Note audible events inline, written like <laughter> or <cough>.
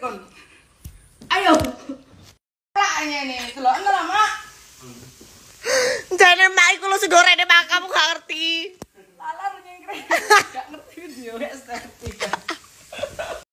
kon. Ayo. Laknya nih, telok enggak lama, jangan Jane mak iku lu segorene mak kamu gak ngerti. Lalar nyengkre. <laughs> Gak ngerti yo ngerti.